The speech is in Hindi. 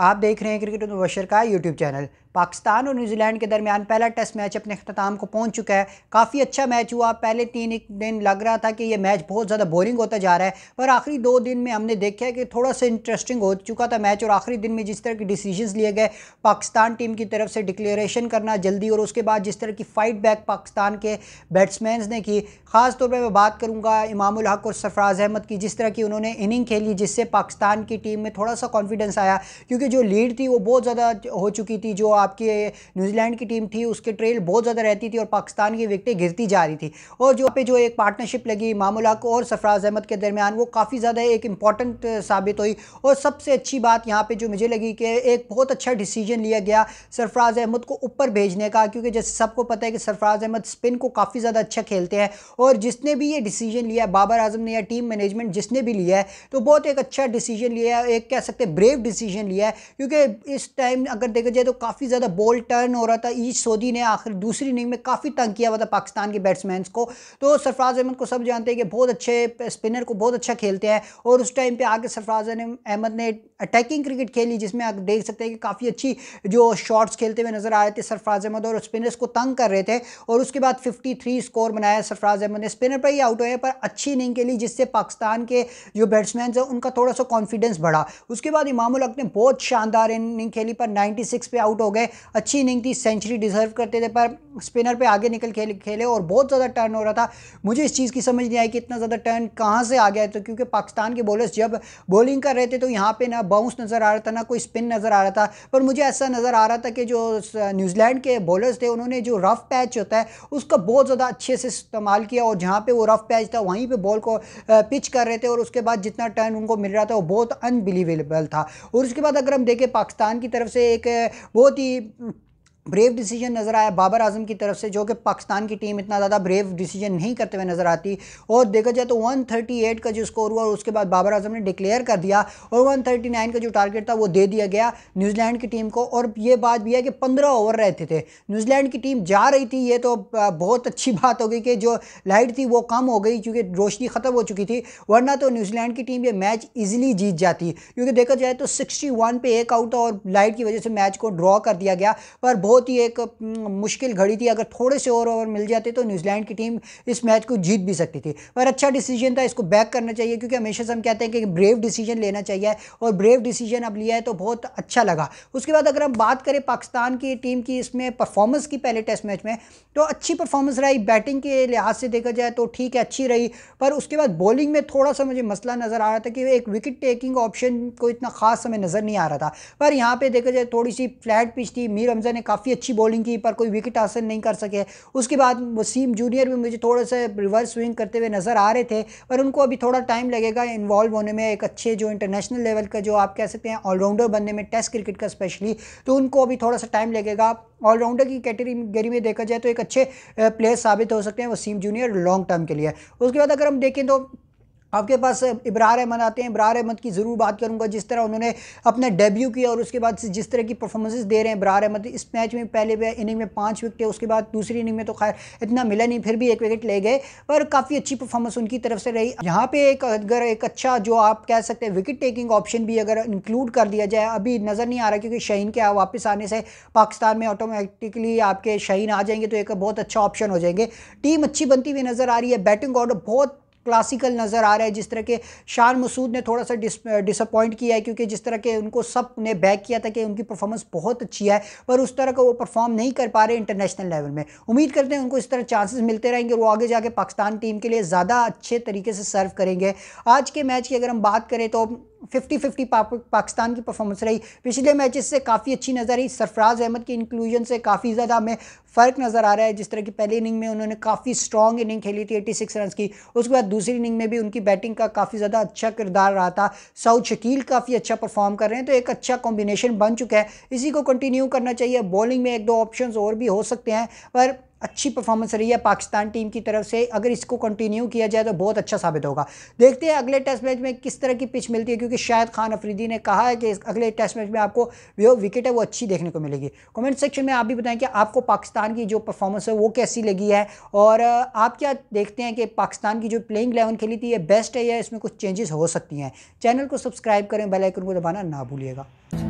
आप देख रहे हैं क्रिकेट मुबशर का यूट्यूब चैनल पाकिस्तान और न्यूजीलैंड के दरमियान पहला टेस्ट मैच अपने अख्ताम को पहुंच चुका है काफ़ी अच्छा मैच हुआ पहले तीन एक दिन लग रहा था कि ये मैच बहुत ज़्यादा बोरिंग होता जा रहा है पर आखिरी दो दिन में हमने देखा कि थोड़ा सा इंटरेस्टिंग हो चुका था मैच और आखिरी दिन में जिस तरह के डिसीजन लिए गए पाकिस्तान टीम की तरफ से डिक्लेरेशन करना जल्दी और उसके बाद जिस तरह की फ़ाइट बैक पाकिस्तान के बैट्समैन ने की ख़ास तौर पर मैं बात करूँगा इमामुल हक और सरफराज अहमद की जिस तरह की उन्होंने इनिंग खेली जिससे पाकिस्तान की टीम में थोड़ा सा कॉन्फिडेंस आया क्योंकि जो लीड थी वो बहुत ज़्यादा हो चुकी थी जो आपकी न्यूजीलैंड की टीम थी उसके ट्रेल बहुत ज़्यादा रहती थी और पाकिस्तान की विकटें गिरती जा रही थी और जो पे जो एक पार्टनरशिप लगी मामूला को और सरफराज अहमद के दरमियान वो काफ़ी ज़्यादा एक इम्पॉर्टेंट साबित हुई और सबसे अच्छी बात यहाँ पर जो मुझे लगी कि एक बहुत अच्छा डिसीजन लिया गया सरफराज अहमद को ऊपर भेजने का क्योंकि जैसे सबको पता है कि सरफराज अहमद स्पिन को काफ़ी ज़्यादा अच्छा खेलते हैं और जिसने भी ये डिसीजन लिया बाबर आजम ने या टीम मैनेजमेंट जिसने भी लिया है तो बहुत एक अच्छा डिसीजन लिया है एक कह सकते हैं ब्रेव डिसीजन लिया है क्योंकि इस टाइम अगर देखा जाए तो काफ़ी ज़्यादा बॉल टर्न हो रहा था ईश सोदी ने आखिर दूसरी इनिंग में काफ़ी तंग किया हुआ था पाकिस्तान के बैट्समैन को तो सरफराज अहमद को सब जानते हैं कि बहुत अच्छे स्पिनर को बहुत अच्छा खेलते हैं और उस टाइम पर आगे सरफराज अहमद ने अटैकिंग क्रिकेट खेली जिसमें आप देख सकते हैं कि काफ़ी अच्छी जो शॉट्स खेलते हुए नज़र आ रहे थे सरफराज अहमद और स्पिनर्स को तंग कर रहे थे और उसके बाद 53 स्कोर बनाया सरफराज अहमद ने स्पिनर पर ही आउट हुए पर अच्छी इनिंग के लिए जिससे पाकिस्तान के जो बैट्समैन हैं उनका थोड़ा सा कॉन्फिडेंस बढ़ा उसके बाद इमामुल हक ने बहुत शानदार इनिंग खेली पर 96 पे आउट हो गए अच्छी इनिंग थी सेंचुरी डिजर्व करते थे पर स्पिनर पे आगे निकल खेले खेले और बहुत ज़्यादा टर्न हो रहा था मुझे इस चीज़ की समझ नहीं आई कि इतना ज़्यादा टर्न कहाँ से आ गया तो क्योंकि पाकिस्तान के बॉलर्स जब बॉलिंग कर रहे थे तो यहाँ पर ना बाउंस नज़र आ रहा था ना कोई स्पिन नज़र आ रहा था पर मुझे ऐसा नज़र आ रहा था कि जो न्यूजीलैंड के बॉलर्स थे उन्होंने जो रफ़ पैच होता है उसका बहुत ज़्यादा अच्छे से इस्तेमाल किया और जहाँ पर वो रफ़ पैच था वहीं पर बॉल को पिच कर रहे थे और उसके बाद जितना टर्न उनको मिल रहा था वो बहुत अनबिलीवेबल था और उसके बाद अगर हम देखे पाकिस्तान की तरफ से एक बहुत ही ब्रेव डिसीजन नज़र आया बाबर आजम की तरफ से जो कि पाकिस्तान की टीम इतना ज़्यादा ब्रेव डिसीजन नहीं करते हुए नज़र आती और देखा जाए तो 138 का जो स्कोर हुआ और उसके बाद बाबर आजम ने डिक्लेयर कर दिया और 139 का जो टारगेट था वो दे दिया गया न्यूजीलैंड की टीम को और ये बात भी है कि पंद्रह ओवर रहते थे न्यूजीलैंड की टीम जा रही थी ये तो बहुत अच्छी बात हो गई कि जो लाइट थी वो कम हो गई क्योंकि रोशनी ख़त्म हो चुकी थी वरना तो न्यूजीलैंड की टीम ये मैच ईजिली जीत जाती क्योंकि देखा जाए तो सिक्सटी पे एक आउट था और लाइट की वजह से मैच को ड्रॉ कर दिया गया पर बहुत बहुत ही एक हम्म, मुश्किल घड़ी थी अगर थोड़े से और ओवर मिल जाते तो न्यूजीलैंड की टीम इस मैच को जीत भी सकती थी पर अच्छा डिसीजन था इसको बैक करना चाहिए क्योंकि हमेशा से हम कहते हैं कि ब्रेव डिसीजन लेना चाहिए और ब्रेव डिसीजन अब लिया है तो बहुत अच्छा लगा उसके बाद अगर हम बात करें पाकिस्तान की टीम की इसमें परफॉर्मेंस की पहले टेस्ट मैच में तो अच्छी परफॉर्मेंस रही बैटिंग के लिहाज से देखा जाए तो ठीक है अच्छी रही पर उसके बाद बॉलिंग में थोड़ा सा मुझे मसला नज़र आ रहा था कि एक विकेट टेकिंग ऑप्शन को इतना खास समय नज़र नहीं आ रहा था पर यहाँ पे देखा जाए थोड़ी सी फ्लैट पिच थी मीर हमजा ने काफ़ी काफ़ी अच्छी बॉलिंग की पर कोई विकेट हासिल नहीं कर सके उसके बाद वसीम जूनियर भी मुझे थोड़े से रिवर्स स्विंग करते हुए नज़र आ रहे थे पर उनको अभी थोड़ा टाइम लगेगा इन्वॉल्व होने में एक अच्छे जो इंटरनेशनल लेवल का जो आप कह सकते हैं ऑलराउंडर बनने में टेस्ट क्रिकेट का स्पेशली तो उनको अभी थोड़ा सा टाइम लगेगा ऑलराउंडर की कैटेगरी में देखा जाए तो एक अच्छे प्लेयर साबित हो सकते हैं वसीम जूनियर लॉन्ग टर्म के लिए उसके बाद अगर हम देखें तो आपके पास इब्रार अहमद आते हैं इब्रार अहमद की ज़रूर बात करूंगा जिस तरह उन्होंने अपना डेब्यू किया और उसके बाद से जिस तरह की परफॉर्मेंसेस दे रहे हैं इब्रार अहमद इस मैच में पहले इनिंग में पाँच विकेट उसके बाद दूसरी इनिंग में तो खैर इतना मिला नहीं फिर भी एक विकेट ले गए पर काफ़ी अच्छी परफॉर्मेंस उनकी तरफ से रही यहाँ पर एक अगर एक अच्छा जो आप कह सकते हैं विकेट टेकिंग ऑप्शन भी अगर इंक्लूड कर दिया जाए अभी नज़र नहीं आ रहा क्योंकि शहीन के वापस आने से पाकिस्तान में ऑटोमेटिकली आपके शहीन आ जाएंगे तो एक बहुत अच्छा ऑप्शन हो जाएंगे टीम अच्छी बनती हुई नज़र आ रही है बैटिंग ऑर्डर बहुत क्लासिकल नज़र आ रहा है जिस तरह के शान मसूद ने थोड़ा सा डिसअपॉइंट किया है क्योंकि जिस तरह के उनको सब ने बैक किया था कि उनकी परफॉर्मेंस बहुत अच्छी है पर उस तरह का वो परफॉर्म नहीं कर पा रहे इंटरनेशनल लेवल में उम्मीद करते हैं उनको इस तरह चांसेस मिलते रहेंगे वो आगे जाके पाकिस्तान टीम के लिए ज़्यादा अच्छे तरीके से सर्व करेंगे आज के मैच की अगर हम बात करें तो फिफ्टी फिफ्टी पा पाकिस्तान की परफॉर्मेंस रही पिछले मैचेस से काफ़ी अच्छी नज़र आई सरफराज अहमद के इंक्लूजन से काफ़ी ज़्यादा हमें फ़र्क नज़र आ रहा है जिस तरह की पहली इनिंग में उन्होंने काफ़ी स्ट्रॉन्ग इनिंग खेली थी एटी सिक्स रन की उसके बाद दूसरी इनिंग में भी उनकी बैटिंग का काफ़ी ज़्यादा अच्छा किरदार रहा था साउद शकील काफ़ी अच्छा परफॉर्म कर रहे हैं तो एक अच्छा कॉम्बिनेशन बन चुका है इसी को कंटिन्यू करना चाहिए बॉलिंग में एक दो ऑप्शन और भी हो सकते हैं पर अच्छी परफॉर्मेंस रही है पाकिस्तान टीम की तरफ से अगर इसको कंटिन्यू किया जाए तो बहुत अच्छा साबित होगा देखते हैं अगले टेस्ट मैच में किस तरह की पिच मिलती है क्योंकि शायद खान अफरीदी ने कहा है कि अगले टेस्ट मैच में आपको जो विकेट है वो अच्छी देखने को मिलेगी कमेंट सेक्शन में आप भी बताएं कि आपको पाकिस्तान की जो परफॉर्मेंस है वो कैसी लगी है और आप क्या देखते हैं कि पाकिस्तान की जो प्लेइंग लेवन खेली थी ये बेस्ट है या इसमें कुछ चेंजेस हो सकती हैं चैनल को सब्सक्राइब करें बेलाइकन को दबाना ना भूलिएगा